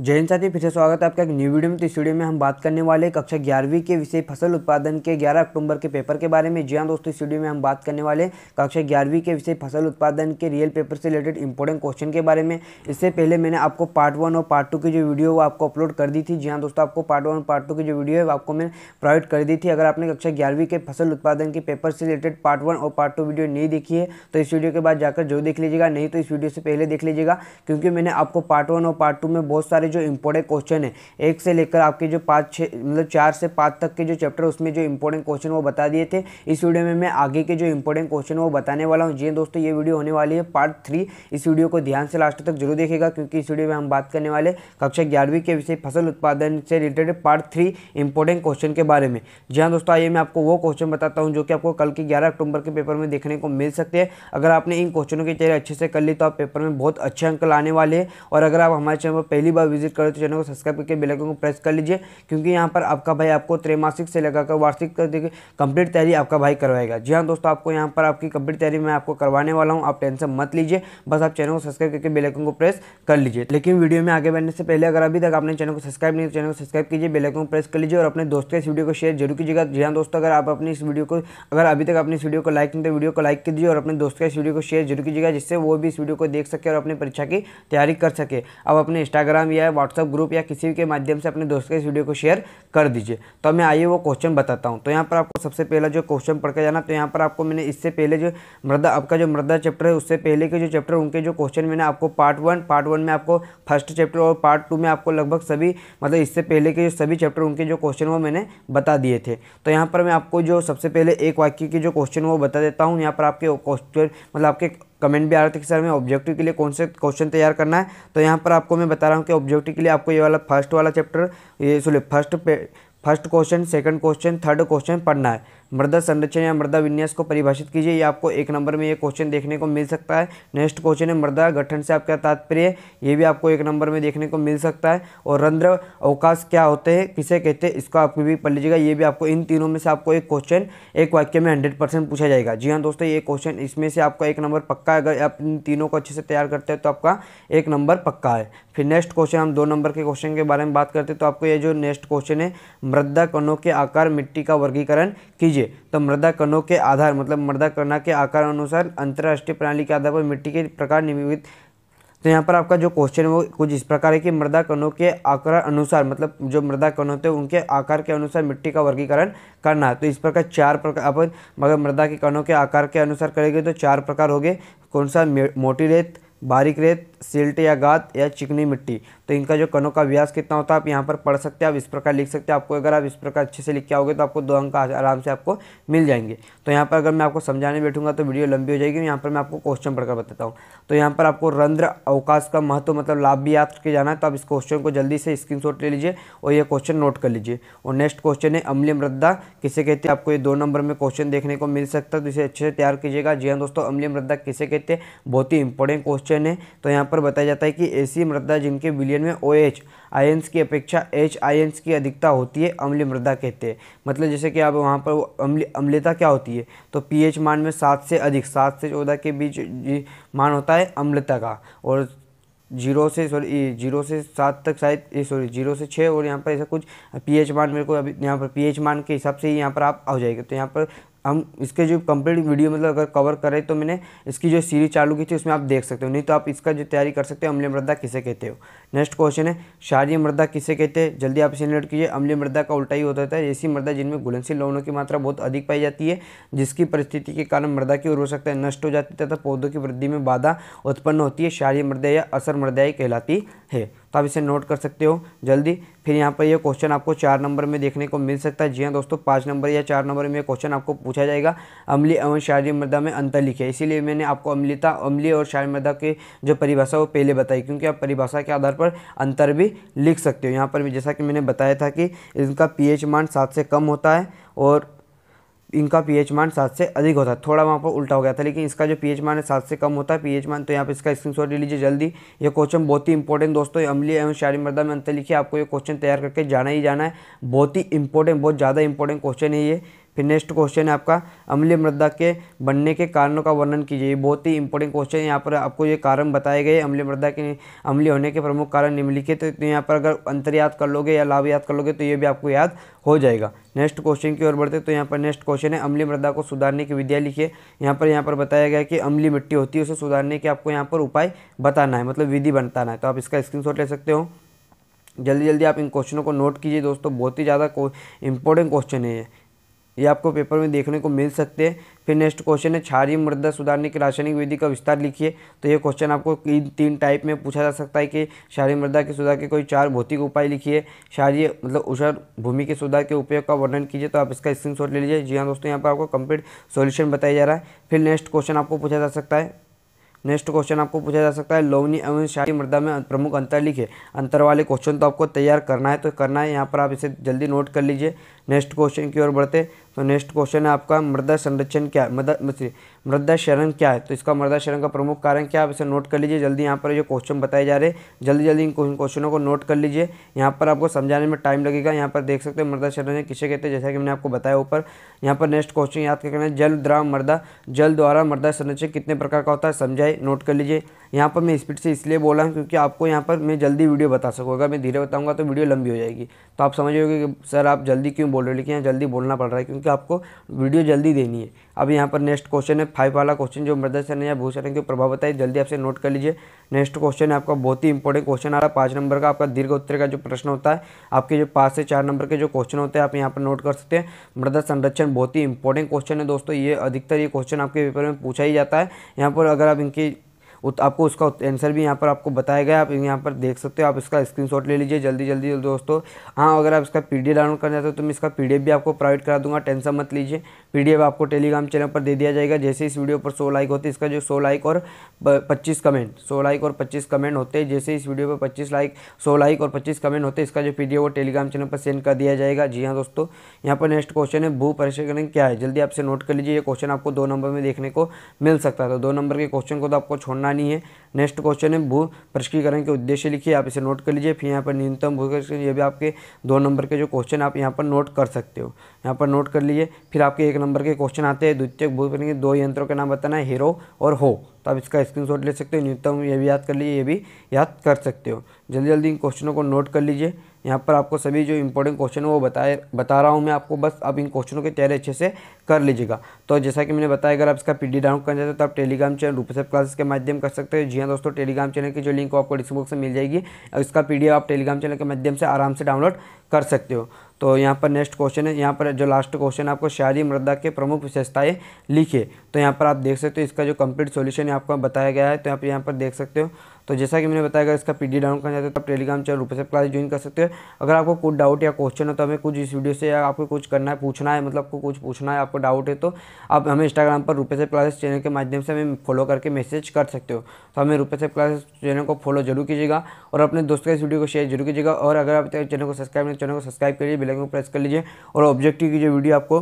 जय हिंद साथी फिर से स्वागत है आपका एक न्यू वीडियो में तो इस वीडियो में हम बात करने वाले कक्षा ग्यारहवीं के विषय फसल उत्पादन के 11 अक्टूबर के पेपर के बारे में जी हाँ दोस्तों इस वीडियो में हम बात करने वाले कक्षा ग्यारहवीं के विषय फसल उत्पादन के रियल पेपर से रिलेटेड इंपॉर्टेंट क्वेश्चन के बारे में इससे पहले मैंने आपको पार्ट वन और पार्ट टू की जो वीडियो वो आपको अपलोड कर दी थी जी हाँ दोस्तों आपको पार्ट वन और पार्ट टू की जो वीडियो है आपको मैंने प्रोवाइड कर दी थी अगर आपने कक्षा ग्यारहवीं के फसल उत्पादन के पेपर से रिलेटेड पार्ट वन और पार्ट टू वीडियो नहीं देखी है तो इस वीडियो के बाद जाकर जो देख लीजिएगा नहीं तो इस वीडियो से पहले देख लीजिएगा क्योंकि मैंने आपको पार्ट वन और पार्ट टू में बहुत सारे जो इंपॉर्टेंट क्वेश्चन है एक से लेकर आपके जो पाँच छः मतलब चार से पाँच तक के जो चैप्टर उसमें जो इंपॉर्टेंट क्वेश्चन वो बता दिए थे इस वीडियो में मैं आगे के जो इंपॉर्टेंट क्वेश्चन वो बताने वाला हूँ जी हाँ दोस्तों ये वीडियो होने वाली है पार्ट थ्री इस वीडियो को ध्यान से लास्ट तक जरूर देखेगा क्योंकि इस वीडियो में हम बात करने वाले कक्षा ग्यारहवीं के विषय फसल उत्पादन से related part three important question के बारे में जी हाँ दोस्तों आइए मैं आपको वो क्वेश्चन बताता हूँ जो कि आपको कल के ग्यारह अक्टूबर के पेपर में देखने को मिल सकते हैं अगर आपने इन क्वेश्चनों की तैयारी अच्छे से कर ली तो आप पेपर में बहुत अच्छे अंक लाने वाले हैं और अगर आप हमारे चैनल पर पहली बार विजिट करें तो चैनल को सब्सक्राइब करके बेलाइकन को प्रेस कर लीजिए क्योंकि यहाँ पर आपका भाई आपको त्रैमासिक से लगाकर वार्षिक तक कंप्लीट तैयारी आपका भाई करवाएगा जी हाँ दोस्तों आपको यहाँ पर आपकी कंप्लीट तैयारी मैं आपको करवाने वाला हूँ आप टेंशन मत लीजिए बस आप चैनल को सब्सक्राइब करके बेलाइकन को प्रेस कर लीजिए लेकिन वीडियो में आगे बढ़ने से पहले अगर अभी तक आपने चैनल को सब्सक्राइब नहीं तो चैनल को सब्सक्राइब कीजिए बेलाइकन को प्रेस कर लीजिए और अपने दोस्तों इस वीडियो को शेयर जरूर कीजिएगा जी हाँ दोस्तों अगर आप अपनी इस वीडियो को अगर अभी तक अपनी इस वीडियो को लाइक नहीं तो वीडियो को लाइक कीजिए और अपने दोस्तों इस वीडियो को शेयर जरूर कीजिएगा जिससे वो भी इस वीडियो को देख सके और अपनी परीक्षा की तैयारी कर सके अब अपने इंस्टाग्राम या या व्हाट्सअप ग्रुप या किसी के माध्यम से अपने दोस्त के इस वीडियो को शेयर कर दीजिए तो मैं आइए वो क्वेश्चन बताता हूँ तो यहाँ पर आपको सबसे पहला जो क्वेश्चन पढ़ के जाना तो यहाँ पर आपको मैंने इससे पहले जो मृदा आपका जो मृदा चैप्टर है उससे पहले के जो चैप्टर उनके जो क्वेश्चन मैंने आपको पार्ट वन पार्ट वन में आपको फर्स्ट चैप्टर और पार्ट टू में आपको लगभग सभी मतलब इससे पहले के जो सभी चैप्टर उनके जो क्वेश्चन वो मैंने बता दिए थे तो यहाँ पर मैं आपको जो सबसे पहले एक वाक्य के जो क्वेश्चन वो बता देता हूँ यहाँ पर आपके क्वेश्चन मतलब आपके कमेंट भी आ रहा था कि सर हमें ऑब्जेक्टिव के लिए कौन से क्वेश्चन तैयार करना है तो यहाँ पर आपको मैं बता रहा हूँ कि ऑब्जेक्टिव के लिए आपको ये वाला फर्स्ट वाला चैप्टर ये sorry first first question second question third question पढ़ना है मृदा संरचना या मृदा विन्यास को परिभाषित कीजिए ये आपको एक नंबर में ये क्वेश्चन देखने को मिल सकता है नेक्स्ट क्वेश्चन है मृदा गठन से आपका तात्पर्य ये भी आपको एक नंबर में देखने को मिल सकता है और रंध्र अवकाश क्या होते हैं किसे कहते हैं इसको आप भी पढ़ लीजिएगा ये भी आपको इन तीनों में से आपको एक क्वेश्चन एक वाक्य में हंड्रेड पूछा जाएगा जी हाँ दोस्तों ये क्वेश्चन इसमें से आपका एक नंबर पक्का है अगर आप इन तीनों को अच्छे से तैयार करते हैं तो आपका एक नंबर पक्का है फिर नेक्स्ट क्वेश्चन हम दो नंबर के क्वेश्चन के बारे में बात करते हैं तो आपको ये जो नेक्स्ट क्वेश्चन है मृदा कणों के आकार मिट्टी का वर्गीकरण कीजिए लीजिए तो मृदा कणों के आधार मतलब मृदा कणा के आकार अनुसार अंतर्राष्ट्रीय प्रणाली के आधार पर मिट्टी के प्रकार नियमित तो यहाँ पर आपका जो क्वेश्चन है वो कुछ इस प्रकार है कि मृदा कणों के आकार अनुसार मतलब जो मृदा कण होते हैं उनके आकार के अनुसार मिट्टी का वर्गीकरण करना तो इस प्रकार चार प्रकार अपन मगर मृदा के कणों के आकार के अनुसार करेंगे तो चार प्रकार हो गए कौन सा मोटी रेत बारीक रेत सिल्ट या गात या चिकनी मिट्टी तो इनका जो कणों का व्यास कितना होता है आप यहाँ पर पढ़ सकते हैं आप इस प्रकार लिख सकते हैं आपको अगर आप इस प्रकार अच्छे से लिख के आओगे तो आपको दो अंक आराम से आपको मिल जाएंगे तो यहाँ पर अगर मैं आपको समझाने बैठूंगा तो वीडियो लंबी हो जाएगी यहाँ पर मैं आपको क्वेश्चन पढ़कर बताता हूँ तो यहाँ पर आपको रंध्र अवकाश का महत्व मतलब लाभ भी याद करके जाना है तो आप इस क्वेश्चन को जल्दी से स्क्रीन ले लीजिए और ये क्वेश्चन नोट कर लीजिए और नेक्स्ट क्वेश्चन है अम्लीय मृदा किसे कहते हैं आपको ये दो नंबर में क्वेश्चन देखने को मिल सकता है तो इसे अच्छे से तैयार कीजिएगा जी हाँ दोस्तों अम्लीय मृदा किसे कहते हैं बहुत ही इंपॉर्टेंट क्वेश्चन है तो यहाँ पर बताया जाता है कि ऐसी मृदा जिनके विलियन में ओ एच आयंस की अपेक्षा एच आयंस की अधिकता होती है अम्लीय मृदा कहते हैं मतलब जैसे कि आप वहाँ पर अम्ल अम्लता क्या होती है तो पीएच मान में सात से अधिक सात से चौदह के बीच मान होता है अम्लता का और जीरो से सॉरी जीरो से सात तक शायद सॉरी जीरो से छः और यहाँ पर ऐसा कुछ पीएच मान मेरे को अभी यहाँ पर पीएच मान के हिसाब से ही यहाँ पर आप आ जाएगा तो यहाँ पर हम इसके जो कंप्लीट वीडियो मतलब अगर कवर करें तो मैंने इसकी जो सीरीज चालू की थी उसमें आप देख सकते हो नहीं तो आप इसका जो तैयारी कर सकते हो अम्लीय मृदा किसे कहते हो नेक्स्ट क्वेश्चन है क्षारीय मृदा किसे कहते हैं जल्दी आप इसे नोट कीजिए अम्लीय मृदा का उल्टा ही होता है ऐसी मृदा जिनमें घुलनशील लवणों की मात्रा बहुत अधिक पाई जाती है जिसकी परिस्थिति के कारण मृदा की है नष्ट हो जाती है तथा पौधों की वृद्धि में बाधा उत्पन्न होती है क्षारीय मृदा या असर मृदाई कहलाती है तो आप इसे नोट कर सकते हो जल्दी फिर यहाँ पर यह क्वेश्चन आपको चार नंबर में देखने को मिल सकता है जी हाँ दोस्तों पाँच नंबर या चार नंबर में क्वेश्चन आपको पूछा जाएगा अमली एवं शारीरिक मृदा में अंतर लिखे इसीलिए मैंने आपको अमलिता अमली और शारीरिक मृदा की जो परिभाषा वो पहले बताई क्योंकि आप परिभाषा के आधार पर अंतर भी लिख सकते हो यहाँ पर भी जैसा कि मैंने बताया था कि इनका पी मान सात से कम होता है और इनका पीएच मान सात से अधिक होता है थोड़ा वहाँ पर उल्टा हो गया था लेकिन इसका जो पीएच मान है सात से कम होता है पीएच मान तो यहाँ पर इसका स्क्रीन ले लीजिए जल्दी ये क्वेश्चन बहुत ही इंपॉर्टेंट दोस्तों अमली एवं शारी मरदा में अंतर लिखिए आपको ये क्वेश्चन तैयार करके जाना ही जाना है बहुत ही इंपॉर्टेंट बहुत ज़्यादा इंपॉर्टेंट क्वेश्चन है ये फिर नेक्स्ट क्वेश्चन है आपका अम्लीय मृदा के बनने के कारणों का वर्णन कीजिए बहुत ही इंपॉर्टेंट क्वेश्चन है यहाँ पर आपको ये कारण बताए गए अम्लीय मृदा के अम्लीय होने के प्रमुख कारण निम्नलिखित तो यहाँ पर अगर अंतर याद कर लोगे या लाभ याद कर लोगे तो ये भी आपको याद हो जाएगा नेक्स्ट क्वेश्चन की ओर बढ़ते तो यहाँ पर नेक्स्ट क्वेश्चन है अम्लीय मृदा को सुधारने की विद्या लिखिए यहाँ पर यहाँ पर बताया गया कि अम्ली मिट्टी होती है उसे सुधारने के आपको यहाँ पर उपाय बताना है मतलब विधि बताना है तो आप इसका स्क्रीन ले सकते हो जल्दी जल्दी आप इन क्वेश्चनों को नोट कीजिए दोस्तों बहुत ही ज़्यादा इंपॉर्टेंट क्वेश्चन है ये ये आपको पेपर में देखने को मिल सकते हैं फिर नेक्स्ट क्वेश्चन है क्षारी मृदा सुधारने की रासायनिक विधि का विस्तार लिखिए तो ये क्वेश्चन आपको इन तीन टाइप में पूछा जा सकता है कि क्षारी मृदा के सुधार के कोई चार भौतिक उपाय लिखिए क्षारीय मतलब उषण भूमि के सुधार के उपयोग का वर्णन कीजिए तो आप इसका स्क्रीन ले लीजिए जी हाँ दोस्तों यहाँ पर आपको कंप्लीट सोल्यूशन बताया जा रहा है फिर नेक्स्ट क्वेश्चन आपको पूछा जा सकता है नेक्स्ट क्वेश्चन आपको पूछा जा सकता है लोवनी एवं शाही मृदा में प्रमुख अंतर लिखे अंतर वाले क्वेश्चन तो आपको तैयार करना है तो करना है यहाँ पर आप इसे जल्दी नोट कर लीजिए नेक्स्ट क्वेश्चन की ओर बढ़ते तो नेक्स्ट क्वेश्चन है आपका मृदा संरक्षण क्या है मृदा मृदा शरण क्या है तो इसका मृदा शरण का प्रमुख कारण क्या है आप इसे नोट कर लीजिए जल्दी यहाँ पर जो क्वेश्चन बताए जा रहे हैं जल्दी जल्दी इन क्वेश्चनों को नोट कर लीजिए यहाँ पर आपको समझाने में टाइम लगेगा यहाँ पर देख सकते हैं मृदा शरण है किसे कहते हैं जैसा कि मैंने आपको बताया ऊपर यहाँ पर नेक्स्ट क्वेश्चन याद करना है जल द्राव मृदा जल द्वारा मृदा संरक्षण कितने प्रकार का होता है समझाए नोट कर लीजिए यहाँ पर मैं स्पीड से इसलिए बोला हूँ क्योंकि आपको यहाँ पर मैं जल्दी वीडियो बता सकूँ अगर मैं धीरे बताऊँगा तो वीडियो लंबी हो जाएगी तो आप समझोगे कि सर आप जल्दी क्यों बोल रहे हो लेकिन यहाँ जल्दी बोलना पड़ रहा है क्योंकि आपको वीडियो जल्दी देनी है अब यहाँ पर नेक्स्ट क्वेश्चन है फाइव वाला क्वेश्चन जो मृदर्शन या भूषण के प्रभाव बताइए जल्दी आपसे नोट कर लीजिए नेक्स्ट क्वेश्चन है आपका बहुत ही इंपॉर्टेंट क्वेश्चन आ रहा है पाँच नंबर का आपका दीर्घ उत्तर का जो प्रश्न होता है आपके जो पाँच से चार नंबर के जो क्वेश्चन होते हैं आप यहाँ पर नोट कर सकते हैं मृदा संरक्षण बहुत ही इंपॉर्टेंट क्वेश्चन है दोस्तों ये अधिकतर ये क्वेश्चन आपके पेपर में पूछा ही जाता है यहाँ पर अगर आप इनकी आपको उसका आंसर भी यहाँ पर आपको बताया गया आप यहाँ पर देख सकते हो आप इसका स्क्रीनशॉट ले लीजिए जल्दी जल्दी दोस्तों हाँ अगर आप इसका पीडीएफ डाउनलोड करना चाहते हो तो मैं इसका पीडीएफ भी आपको प्रोवाइड करा दूंगा टेंशन मत लीजिए पीडीएफ आपको टेलीग्राम चैनल पर दे दिया जाएगा जैसे इस वीडियो पर सौ लाइक होते इसका जो सौ लाइक और पच्चीस कमेंट सौ लाइक और पच्चीस कमेंट होते हैं जैसे इस वीडियो पर पच्चीस लाइक सौ लाइक और पच्चीस कमेंट होते इसका जो पी वो टेलीग्राम चैनल पर सेंड कर दिया जाएगा जी हाँ दोस्तों यहाँ पर नेक्स्ट क्वेश्चन है भू परिसकरण क्या है जल्दी आपसे नोट कर लीजिए ये क्वेश्चन आपको दो नंबर में देखने को मिल सकता है तो दो नंबर के क्वेश्चन को तो आपको छोड़ना बनानी है नेक्स्ट क्वेश्चन है भू परिष्कीकरण के उद्देश्य लिखिए आप इसे नोट कर लीजिए फिर यहाँ पर न्यूनतम भू ये भी आपके दो नंबर के जो क्वेश्चन आप यहाँ पर नोट कर सकते हो यहाँ पर नोट कर लीजिए फिर आपके एक नंबर के क्वेश्चन आते हैं द्वितीय भू के दो यंत्रों के नाम बताना है हीरो और हो तो आप इसका स्क्रीनशॉट ले सकते हो न्यूनतम ये भी याद कर लीजिए ये भी याद कर सकते हो जल्दी जल्दी इन क्वेश्चनों को नोट कर लीजिए यहाँ पर आपको सभी जो इंपॉर्टेंट क्वेश्चन है वो बताए बता रहा हूँ मैं आपको बस आप इन क्वेश्चनों की तैयारी अच्छे से कर लीजिएगा तो जैसा कि मैंने बताया अगर आप इसका पी डाउनलोड करना चाहते हो तो आप टेलीग्राम चैनल रूपसेप क्लासेस के माध्यम कर सकते हो जी जी हाँ दोस्तों टेलीग्राम चैनल की जो लिंक आपको डिस्क्रिप्शन में मिल जाएगी इसका पी आप टेलीग्राम चैनल के माध्यम से आराम से डाउनलोड कर सकते हो तो यहाँ पर नेक्स्ट क्वेश्चन है यहाँ पर जो लास्ट क्वेश्चन है आपको शायरी मृदा के प्रमुख विशेषताएं लिखे तो यहाँ पर आप देख सकते हो इसका जो कंप्लीट सॉल्यूशन है आपको बताया गया है तो आप यहाँ पर देख सकते हो तो जैसा कि मैंने बताया अगर इसका पीडी डाउनलोड करना चाहते हो तो आप टेलीग्राम चैनल रूपसेप क्लास ज्वाइन कर सकते हो अगर आपको कुछ डाउट या क्वेश्चन हो तो हमें कुछ इस वीडियो से या आपको कुछ करना है पूछना है मतलब आपको कुछ पूछना है आपको डाउट है तो आप हमें इंस्टाग्राम पर रूपसेप क्लासेस चैनल के माध्यम से हमें फॉलो करके मैसेज कर सकते हो तो हमें रूपसेप क्लासेस चैनल को फॉलो जरूर कीजिएगा और अपने दोस्तों के इस वीडियो को शेयर जरूर कीजिएगा और अगर आप चैनल को सब्सक्राइब नहीं चैनल को सब्सक्राइब करिए बिल्कुल को प्रेस कर लीजिए और ऑब्जेक्टिव की जो वीडियो आपको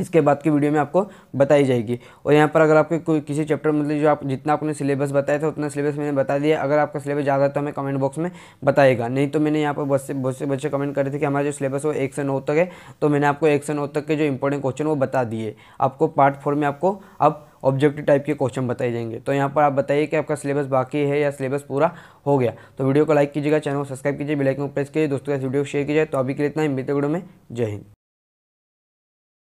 इसके बाद की वीडियो में आपको बताई जाएगी और यहाँ पर अगर आपके कोई किसी चैप्टर मतलब जो आप जितना आपने सिलेबस बताया था उतना सिलेबस मैंने बता दिया अगर आपका सिलेबस ज़्यादा है तो हमें कमेंट बॉक्स में बताएगा नहीं तो मैंने यहाँ पर बहुत से बहुत से बच्चे कमेंट करे थे कि हमारा जो सिलेबस वो एक से नौ तक है तो मैंने आपको एक से नौ तक के जो इंपॉर्टेंट क्वेश्चन वो बता दिए आपको पार्ट फोर में आपको अब ऑब्जेक्टिव टाइप के क्वेश्चन बताए जाएंगे तो यहाँ पर आप बताइए कि आपका सिलेबस बाकी है या सिलेबस पूरा हो गया तो वीडियो को लाइक कीजिएगा चैनल को सब्सक्राइब कीजिए बेलाइकन को प्रेस कीजिए दोस्तों साथ वीडियो शेयर कीजिए तो अभी के लिए इतना ही मित्र वीडियो में जय हिंद